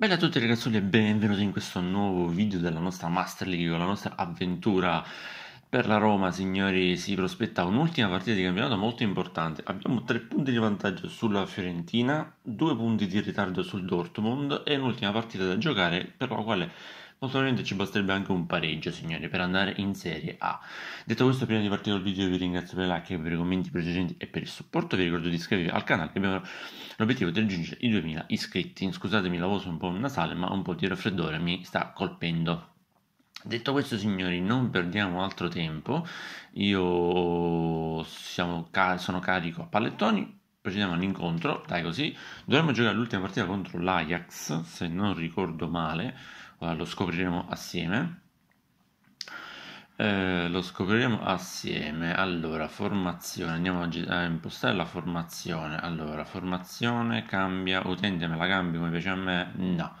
Bella a tutti ragazzi e benvenuti in questo nuovo video della nostra Master League, la nostra avventura per la Roma, signori, si prospetta un'ultima partita di campionato molto importante. Abbiamo tre punti di vantaggio sulla Fiorentina, due punti di ritardo sul Dortmund e un'ultima partita da giocare per la quale Molto probabilmente ci basterebbe anche un pareggio, signori, per andare in Serie A. Detto questo, prima di partire il video vi ringrazio per i like, per i commenti, per e per il supporto. Vi ricordo di iscrivervi al canale che abbiamo l'obiettivo di raggiungere i 2000 iscritti. Scusatemi la voce un po' nasale, ma un po' di raffreddore mi sta colpendo. Detto questo, signori, non perdiamo altro tempo. Io car- sono carico a pallettoni. Procediamo all'incontro, dai così. Dovremmo giocare l'ultima partita contro l'Ajax, se non ricordo male. Eh, lo scopriremo assieme. Eh, lo scopriremo assieme. Allora, formazione, andiamo a, impostare la formazione. Allora, formazione cambia utente, me la cambi come piace a me? No,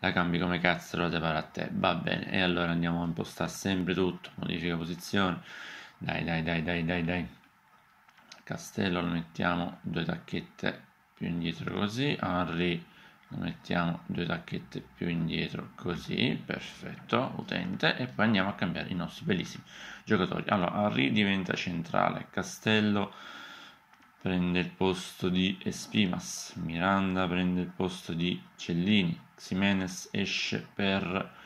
la cambi come cazzo lo fare a te. Va bene, e allora andiamo a impostare sempre tutto. Modifica posizione. Dai, dai, dai, dai, dai, dai. Castello lo mettiamo due tacchette più indietro così. Henry mettiamo due tacchette più indietro così perfetto utente e poi andiamo a cambiare i nostri bellissimi giocatori allora Harry diventa centrale Castello prende il posto di Espimas Miranda prende il posto di Cellini Ximenes esce per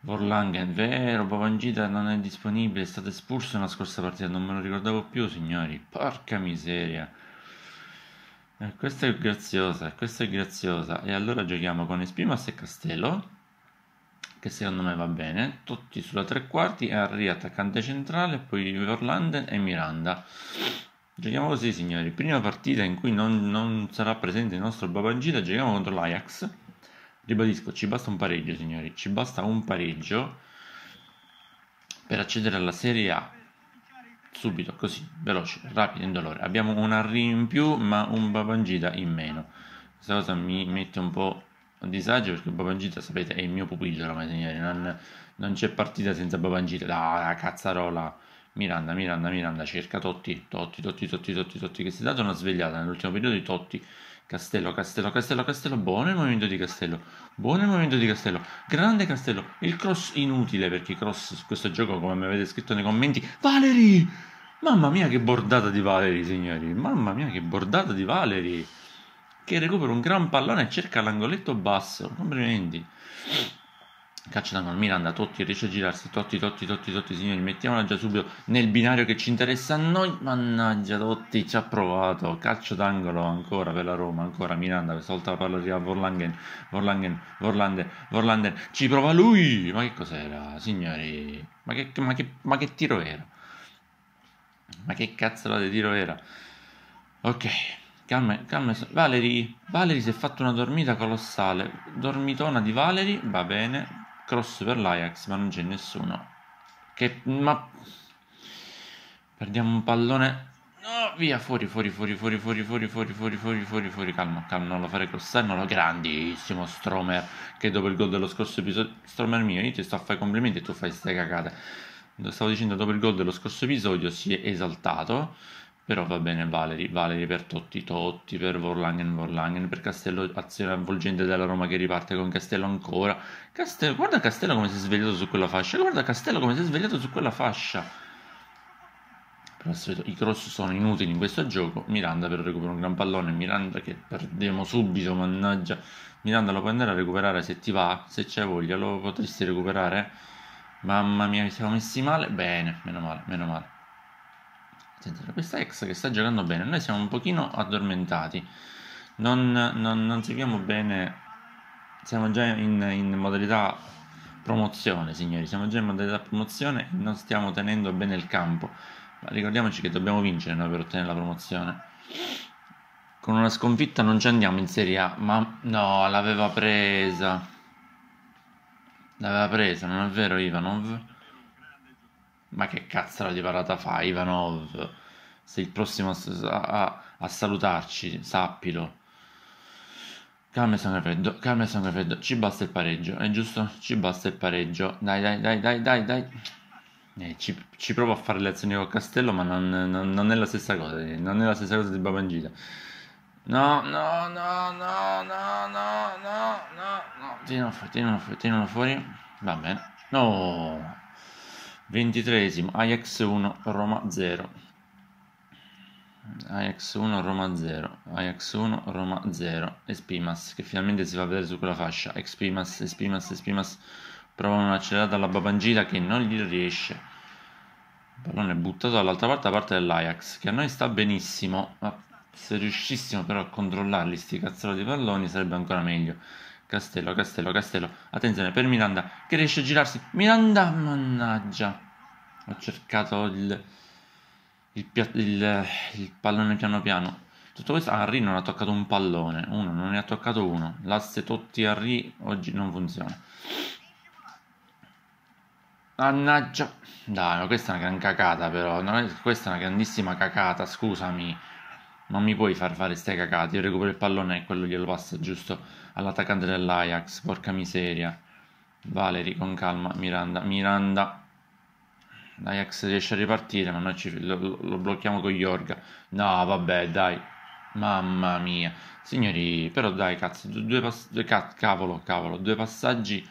Vorlangen vero Bavangita non è disponibile è stato espulso nella scorsa partita non me lo ricordavo più signori porca miseria eh, questa è graziosa, questa è graziosa. E allora giochiamo con Espimas e Castello, che secondo me va bene. Tutti sulla tre quarti, Harry attaccante centrale, poi Orlanden e Miranda. Giochiamo così signori, prima partita in cui non, non sarà presente il nostro Babangida, giochiamo contro l'Ajax. Ribadisco, ci basta un pareggio signori, ci basta un pareggio per accedere alla Serie A subito, così, veloci, rapidi, indolore. Abbiamo un Harry in più, ma un Babangita in meno. Questa cosa mi mette un po' a disagio perché Babangita, sapete, è il mio pupillo ormai, signori. Non, non, c'è partita senza Babangida. Da cazzarola. Miranda, Miranda, Miranda, cerca Totti, Totti, Totti, Totti, Totti, Totti, che si è dato una svegliata nell'ultimo periodo di Totti Castello, Castello, Castello, Castello, buono il movimento di Castello, buono il movimento di Castello, grande Castello, il cross inutile perché cross su questo gioco, come mi avete scritto nei commenti, Valery! Mamma mia che bordata di Valery, signori, mamma mia che bordata di Valery, che recupera un gran pallone e cerca l'angoletto basso, complimenti. Cacciano d'angolo, Miranda, Totti riesce a girarsi, Totti, Totti, Totti, Totti, signori, mettiamola già subito nel binario che ci interessa a noi, mannaggia Totti, ci ha provato, calcio d'angolo ancora per la Roma, ancora Miranda, questa volta la palla arriva a Vorlangen, Vorlangen, Vorlander, Vorlander, ci prova lui, ma che cos'era, signori, ma che, ma che, ma che tiro era, ma che cazzo di tiro era, ok calma, calma. Valerie, Valerie si è fatta una dormita colossale. Dormitona di Valerie, va bene, cross per l'Ajax, ma non c'è nessuno. Che, ma... Perdiamo un pallone. No, via, fuori, fuori, fuori, fuori, fuori, fuori, fuori, fuori, fuori, fuori, fuori, calma, calma, non lo fare crossare, non lo grandissimo Stromer, che dopo il gol dello scorso episodio, Stromer mio, io ti sto a fare complimenti e tu fai ste cagate. Stavo dicendo, dopo il gol dello scorso episodio si è esaltato, però va bene Valeri, Valeri per Totti Totti, per Vorlangen Vorlangen, per Castello azione avvolgente della Roma che riparte con Castello ancora. Castello, guarda Castello come si è svegliato su quella fascia, guarda Castello come si è svegliato su quella fascia. Però i cross sono inutili in questo gioco. Miranda però recupera un gran pallone, Miranda che perdiamo subito, mannaggia. Miranda lo puoi andare a recuperare se ti va, se c'è voglia, lo potresti recuperare. Mamma mia, mi siamo messi male. Bene, meno male, meno male. Sentite, questa ex che sta giocando bene, noi siamo un pochino addormentati, non, non, non seguiamo bene, siamo già in, in, modalità promozione signori, siamo già in modalità promozione e non stiamo tenendo bene il campo, ma ricordiamoci che dobbiamo vincere noi per ottenere la promozione. Con una sconfitta non ci andiamo in Serie A, ma no, l'aveva presa. L'aveva presa, non è vero Ivanov? ma che cazzo di parata fa Ivanov? Sei il prossimo a, a, a salutarci, sappilo. Calma e sangue freddo, calma e sangue freddo, ci basta il pareggio, è giusto? Ci basta il pareggio, dai dai dai dai dai dai. Eh, ci, ci, provo a fare le azioni col castello, ma non, non, non, è la stessa cosa, eh, non è la stessa cosa di Babangida. No, no, no, no, no, no, no, no, no, tienilo fuori, tienilo fuori, tienilo fuori, va bene. No, Ventitreesimo, Ajax 1, Roma 0. Ajax 1, Roma 0. Ajax 1, Roma 0. Espimas, che finalmente si fa vedere su quella fascia. Espimas Espimas, Espimas. prova un'accelerata alla Babangida che non gli riesce. Il pallone buttato dall'altra parte da parte dell'Ajax, che a noi sta benissimo, ma se riuscissimo però a controllarli sti cazzoli di palloni sarebbe ancora meglio. Castello, Castello, Castello. Attenzione per Miranda che riesce a girarsi. Miranda, mannaggia. Ho cercato il, il, il, il pallone piano piano. Tutto questo ah, Harry non ha toccato un pallone. Uno, non ne ha toccato uno. L'asse Totti Harry oggi non funziona. Mannaggia. Dai, ma questa è una gran cacata però. Questa è una grandissima cacata, scusami. Non mi puoi far fare ste cagate. Io recupero il pallone e quello glielo passa giusto all'attaccante dell'Ajax. Porca miseria. Valeri con calma. Miranda. Miranda. L'Ajax riesce a ripartire, ma noi ci, lo, lo, blocchiamo con Jorga. No, vabbè, dai. Mamma mia. Signori, però dai, cazzo, due, pass- due ca- cavolo, cavolo, due passaggi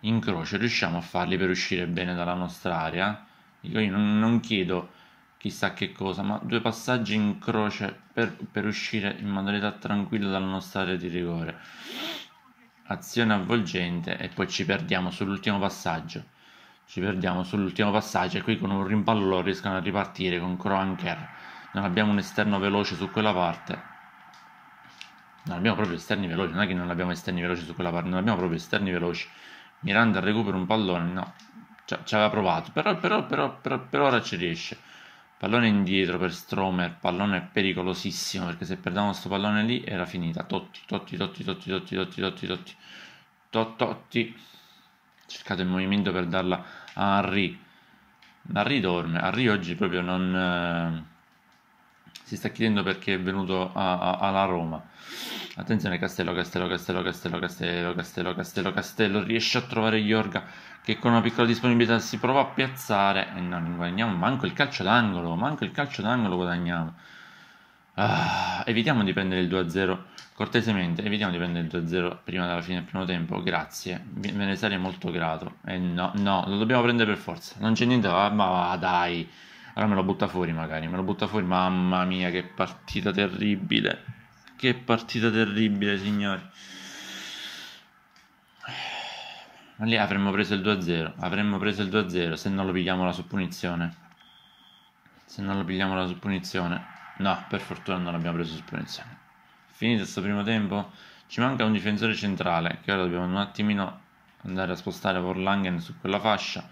in croce riusciamo a farli per uscire bene dalla nostra area? Dico, Io non, non chiedo chissà che cosa, ma due passaggi in croce per, per uscire in modalità tranquilla dalla nostra area di rigore. Azione avvolgente e poi ci perdiamo sull'ultimo passaggio. Ci perdiamo sull'ultimo passaggio e qui con un rimpallo riescono a ripartire con Kroanker. Non abbiamo un esterno veloce su quella parte. Non abbiamo proprio esterni veloci, non è che non abbiamo esterni veloci su quella parte, non abbiamo proprio esterni veloci. Miranda recupera un pallone, no, ci aveva provato, però, però, però, però, per ora ci riesce. Pallone indietro per Stromer, pallone pericolosissimo perché se perdevamo questo pallone lì era finita. Totti, Totti, Totti, Totti, Totti, Totti, Totti, Totti, Totti. totti. Cercate il movimento per darla a Henry. Henry dorme, Henry oggi proprio non... Eh, si sta chiedendo perché è venuto a, a, alla Roma. Attenzione Castello, Castello, Castello, Castello, Castello, Castello, Castello, Castello. Riesce a trovare Iorga che con una piccola disponibilità si prova a piazzare e non guadagniamo manco il calcio d'angolo, manco il calcio d'angolo guadagniamo. Ah, evitiamo di prendere il 2-0 cortesemente, evitiamo di prendere il 2-0 prima della fine del primo tempo, grazie, me ne sarei molto grato. E eh no, no, lo dobbiamo prendere per forza, non c'è niente, ah, ma dai, allora me lo butta fuori magari, me lo butta fuori, mamma mia che partita terribile. Che partita terribile, signori. Ma lì avremmo preso il 2-0. Avremmo preso il 2-0 se non lo pigliamo la suppunizione. Se non lo pigliamo la suppunizione. No, per fortuna non abbiamo preso suppunizione. Finito questo primo tempo. Ci manca un difensore centrale. Che ora dobbiamo un attimino andare a spostare Vorlangen su quella fascia.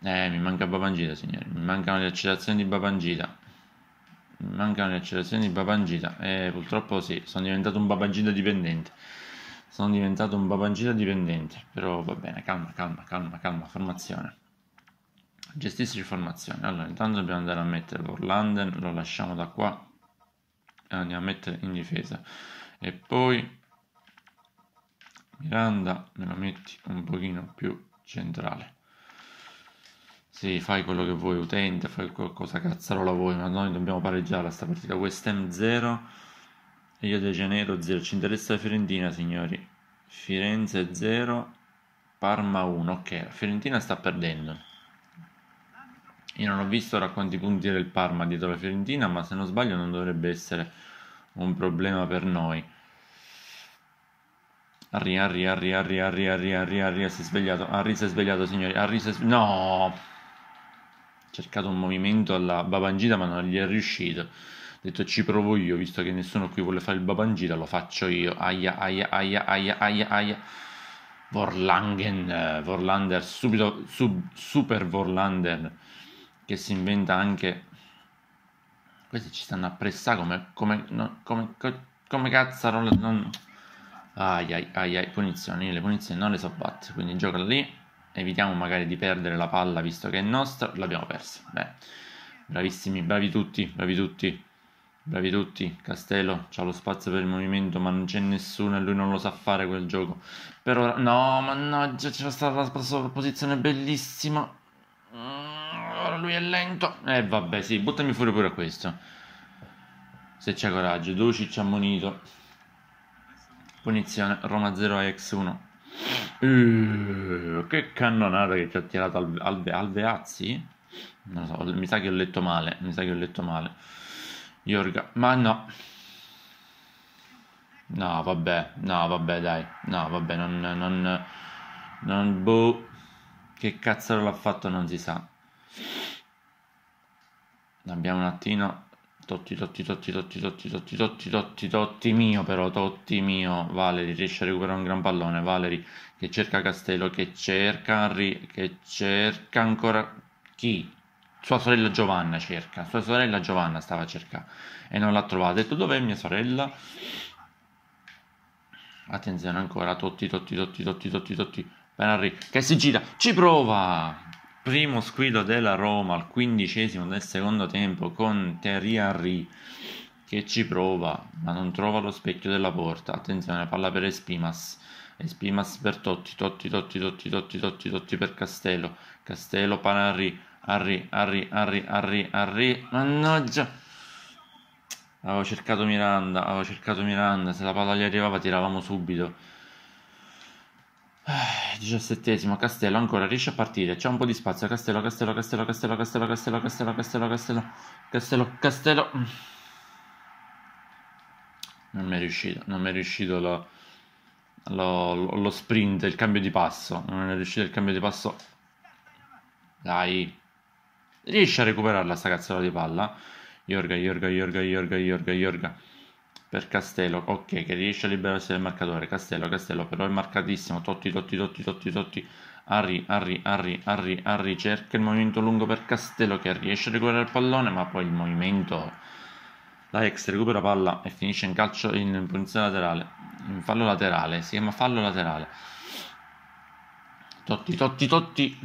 Eh, mi manca Babangida, signori. Mi mancano le accelerazioni di Babangida mancano le accelerazioni di Babangida e eh, purtroppo sì, sono diventato un Babangida dipendente sono diventato un Babangida dipendente però va bene, calma, calma, calma, calma formazione gestisci formazione allora intanto dobbiamo andare a mettere l'Orlanden lo lasciamo da qua e andiamo a mettere in difesa e poi Miranda me lo metti un pochino più centrale sì, fai quello che vuoi utente, fai qualcosa cazzarola vuoi, ma noi dobbiamo pareggiare a sta partita. West Ham 0, Rio de Janeiro 0. Ci interessa la Fiorentina, signori. Firenze 0, Parma 1. Ok, la Fiorentina sta perdendo. Io non ho visto ora quanti punti era il Parma dietro la Fiorentina, ma se non sbaglio non dovrebbe essere un problema per noi. Arri, arri, arri, arri, arri, arri, arri, arri, si è svegliato. Arri si è svegliato, signori. Arri si è svegliato. No! cercato un movimento alla Babangida ma non gli è riuscito. Ho detto ci provo io, visto che nessuno qui vuole fare il Babangida, lo faccio io. Aia, aia, aia, aia, aia, aia. Vorlangen, Vorlander, subito, sub, super Vorlander, che si inventa anche... Questi ci stanno a pressare come... come, no, come, come cazzo non... non... Ai ai ai ai, punizioni, le punizioni non le so batte, quindi gioca lì evitiamo magari di perdere la palla visto che è nostra, l'abbiamo persa. Beh, bravissimi, bravi tutti, bravi tutti, bravi tutti. Castello c'ha lo spazio per il movimento, ma non c'è nessuno e lui non lo sa fare quel gioco. Per ora, no, mannaggia, c'era stata la sovrapposizione bellissima. Mm, ora lui è lento. E eh, vabbè, sì, buttami fuori pure questo. Se c'è coraggio, ci ha munito. Punizione Roma 0 x 1. Eh, che cannonata che ci ha tirato al, al, Alveazzi? Non so, mi sa che ho letto male, mi sa che ho letto male. Iorga, ma no. No, vabbè, no, vabbè, dai. No, vabbè, non... non, non boh. Che cazzo l'ha fatto non si sa. Abbiamo un attimo Totti, Totti, Totti, Totti, Totti, Totti, Totti, Totti, Totti mio però, Totti mio, Valeri riesce a recuperare un gran pallone, Valeri che cerca Castello, che cerca Henry, che cerca ancora chi? Sua sorella Giovanna cerca, sua sorella Giovanna stava cercando e non l'ha trovata, ha detto dov'è mia sorella? Attenzione ancora, Totti, Totti, Totti, Totti, Totti, Totti, Benarri che si gira, ci prova! primo squillo della Roma al quindicesimo del secondo tempo con Thierry Henry che ci prova ma non trova lo specchio della porta attenzione palla per Espimas Espimas per Totti Totti Totti Totti Totti Totti Totti per Castello Castello Panarri Arri Arri Arri Arri Henry mannaggia avevo cercato Miranda avevo cercato Miranda se la palla gli arrivava tiravamo subito Diciassettesimo, Castello, ancora, riesce a partire, c'è un po' di spazio, Castello, Castello, Castello, Castello, Castello, Castello, Castello, Castello, Castello, Castello, Castello. Non mi è riuscito, non mi è riuscito lo, lo, lo sprint, il cambio di passo, non è riuscito il cambio di passo. Dai, riesce a recuperarla sta cazzola di palla. Iorga, Iorga, Iorga, Iorga, Iorga, Iorga per Castello, ok, che riesce a liberarsi del marcatore, Castello, Castello, però è marcatissimo, Totti, Totti, Totti, Totti, Totti, Arri, Arri, Arri, Arri, Harry, cerca il movimento lungo per Castello che riesce a recuperare il pallone, ma poi il movimento, la ex recupera palla e finisce in calcio, in punizione laterale, in fallo laterale, si chiama fallo laterale, Totti, Totti, Totti,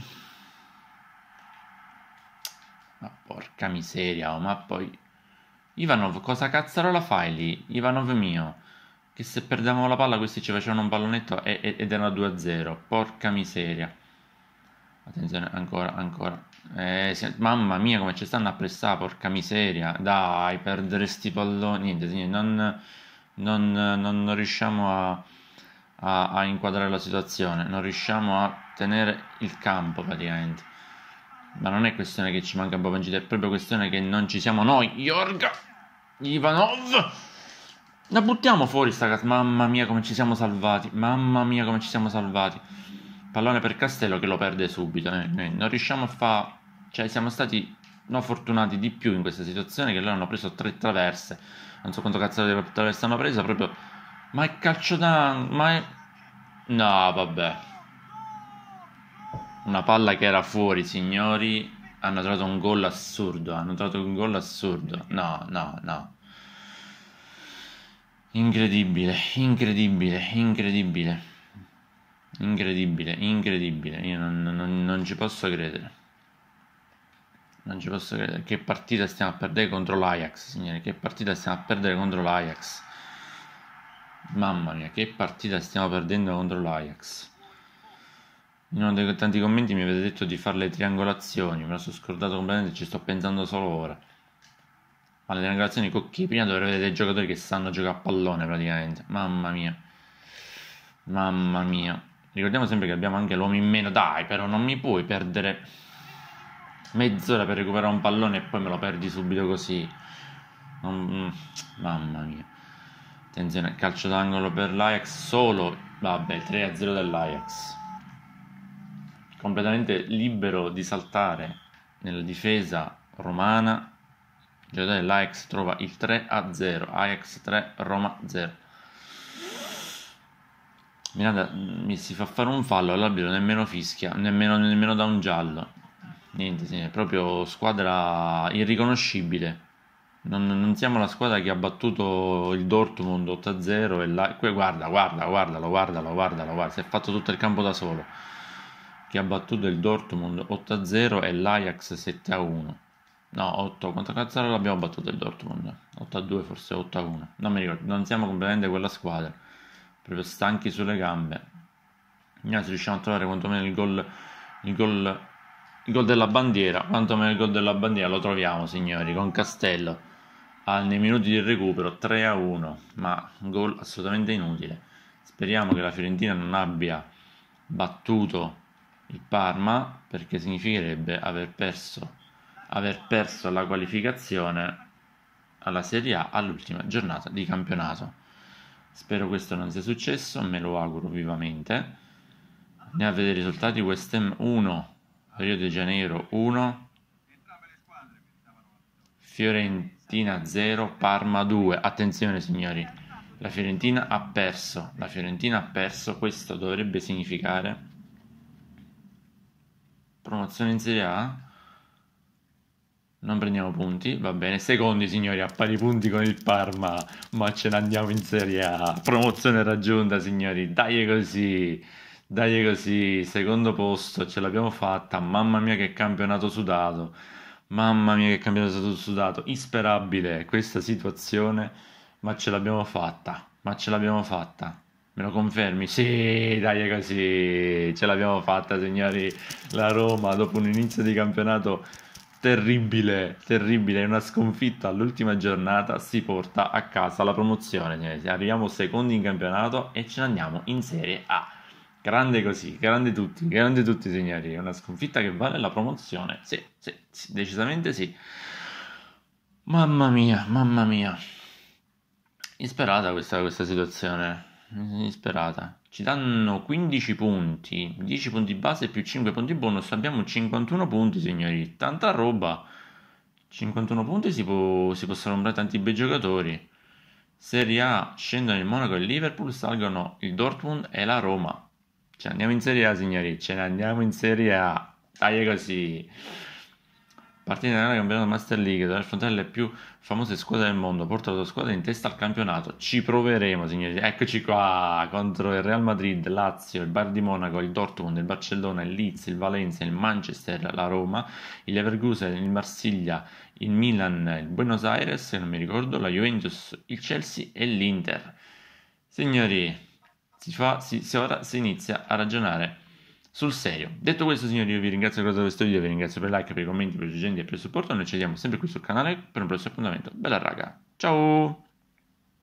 ma porca miseria, oh, ma poi Ivanov, cosa cazzarola fai lì? Ivanov mio. Che se perdiamo la palla questi ci facevano un pallonetto ed era 2-0. Porca miseria. Attenzione, ancora, ancora. Eh, se, mamma mia, come ci stanno a pressare, porca miseria. Dai, perdere sti palloni. Niente, niente non, non, non, riusciamo a, a, a inquadrare la situazione. Non riusciamo a tenere il campo praticamente. Ma non è questione che ci manca Boban Gita, è proprio questione che non ci siamo noi. Yorga Ivanov. La buttiamo fuori sta casa. Mamma mia come ci siamo salvati. Mamma mia come ci siamo salvati. Pallone per Castello che lo perde subito. Noi, eh. noi non riusciamo a fare... Cioè siamo stati no, fortunati di più in questa situazione che loro hanno preso tre traverse. Non so quanto cazzo di traverse hanno preso, proprio... Ma è calcio da... Ma è... No, vabbè una palla che era fuori, signori, hanno trovato un gol assurdo, hanno trovato un gol assurdo. No, no, no. Incredibile, incredibile, incredibile. Incredibile, incredibile. Io non, non, non ci posso credere. Non ci posso credere. Che partita stiamo a perdere contro l'Ajax, signori. Che partita stiamo a perdere contro l'Ajax. Mamma mia, che partita stiamo perdendo contro l'Ajax. In uno dei tanti commenti mi avete detto di fare le triangolazioni, me lo sono scordato completamente, ci sto pensando solo ora. Ma le triangolazioni con chi? Prima dovrei vedere dei giocatori che sanno giocare a pallone praticamente. Mamma mia. Mamma mia. Ricordiamo sempre che abbiamo anche l'uomo in meno. Dai, però non mi puoi perdere mezz'ora per recuperare un pallone e poi me lo perdi subito così. Non... Mm, mamma mia. Attenzione, calcio d'angolo per l'Ajax. Solo, vabbè, 3-0 dell'Ajax completamente libero di saltare nella difesa romana, il giocatore dell'Ajax trova il 3 a 0, Ajax 3, Roma 0. Miranda mi si fa fare un fallo all'arbitro, nemmeno fischia, nemmeno, nemmeno da un giallo. Niente, sì, è proprio squadra irriconoscibile. Non, non, siamo la squadra che ha battuto il Dortmund 8-0 e la... guarda, guarda, guardalo, guardalo, guardalo, guarda, si è fatto tutto il campo da solo che ha battuto il Dortmund 8-0 e l'Ajax 7-1. No, 8, quanto cazzo l'abbiamo battuto il Dortmund? 8-2 forse 8-1. Non mi ricordo, non siamo completamente quella squadra. Proprio stanchi sulle gambe. Noi se riusciamo a trovare quantomeno il gol, il gol, il gol della bandiera, quantomeno il gol della bandiera lo troviamo signori, con Castello. Ah, nei minuti di recupero 3-1, a ma un gol assolutamente inutile. Speriamo che la Fiorentina non abbia battuto il Parma, perché significherebbe aver perso, aver perso la qualificazione alla Serie A all'ultima giornata di campionato. Spero questo non sia successo, me lo auguro vivamente. Andiamo a vedere i risultati West Ham 1, Rio de Janeiro 1, Fiorentina 0, Parma 2. Attenzione signori, la Fiorentina ha perso, la Fiorentina ha perso, questo dovrebbe significare Promozione in Serie A. Non prendiamo punti, va bene. Secondi, signori, a pari punti con il Parma, ma ce ne andiamo in Serie A. Promozione raggiunta, signori, dai così. Dai così, secondo posto, ce l'abbiamo fatta. Mamma mia che campionato sudato. Mamma mia che campionato sudato. Insperabile questa situazione, ma ce l'abbiamo fatta. Ma ce l'abbiamo fatta. Me lo confermi? Sì, dai, è così. Ce l'abbiamo fatta, signori. La Roma, dopo un inizio di campionato terribile, terribile, una sconfitta all'ultima giornata, si porta a casa la promozione. Arriviamo secondi in campionato e ce ne andiamo in Serie A. Grande così, grande tutti, grande tutti, signori. Una sconfitta che vale la promozione. Sì, sì, sì decisamente sì. Mamma mia, mamma mia. Insperata questa, questa situazione disperata. Ci danno 15 punti, 10 punti base più 5 punti bonus, abbiamo 51 punti, signori. Tanta roba. 51 punti si, può, si possono comprare tanti bei giocatori. Serie A scendono il Monaco e il Liverpool, salgono il Dortmund e la Roma. Ce cioè, ne andiamo in Serie A, signori, ce ne andiamo in Serie A. Dai così. Partitana nel campionata Master League dove affrontare le più famose squadre del mondo, porta la tua squadra in testa al campionato. Ci proveremo, signori. Eccoci qua contro il Real Madrid, Lazio, il Bar di Monaco, il Dortmund, il Barcellona, il Leeds, il Valencia, il Manchester, la Roma, il Leverkusen, il Marsiglia, il Milan, il Buenos Aires, non mi ricordo, la Juventus, il Chelsea e l'Inter. Signori, si, fa, si, si, ora si inizia a ragionare sul serio. Detto questo, signori, io vi ringrazio per questo video, vi ringrazio per il like, per i commenti, per i suggerimenti e per il supporto. Noi ci vediamo sempre qui sul canale per un prossimo appuntamento. Bella raga, ciao!